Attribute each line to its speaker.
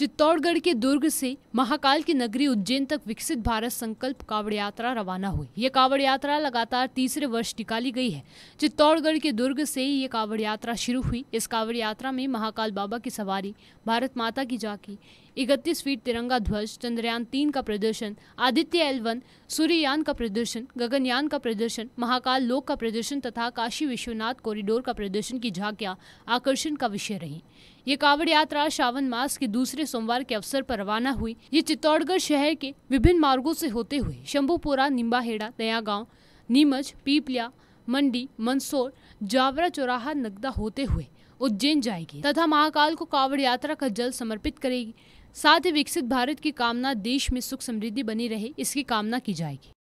Speaker 1: चित्तौड़गढ़ के दुर्ग से महाकाल की नगरी उज्जैन तक विकसित भारत संकल्प कावड़ यात्रा रवाना हुई ये कावड़ यात्रा लगातार तीसरे वर्ष निकाली गई है चित्तौड़गढ़ के दुर्ग से ये कावड़ यात्रा शुरू हुई इस कावड़ यात्रा में महाकाल बाबा की सवारी भारत माता की झांकी इकतीस फीट तिरंगा ध्वज चंद्रयान तीन का प्रदर्शन आदित्य एल वन सूर्ययान का प्रदर्शन गगनयान का प्रदर्शन महाकाल लोक का प्रदर्शन तथा काशी विश्वनाथ कॉरिडोर का प्रदर्शन की झांकियां आकर्षण का विषय रही ये कावड़ यात्रा श्रावण मास के दूसरे सोमवार के अवसर पर रवाना हुई ये चित्तौड़गढ़ शहर के विभिन्न मार्गो से होते हुए शंभुपुरा निम्बाहेड़ा दया गाँव नीमच पीपलिया मंडी मंदसौर जावरा चौराहा नगदा होते हुए उज्जैन जाएगी तथा महाकाल को कावड़ यात्रा का जल समर्पित
Speaker 2: करेगी साथ ही विकसित भारत की कामना देश में सुख समृद्धि बनी रहे इसकी कामना की जाएगी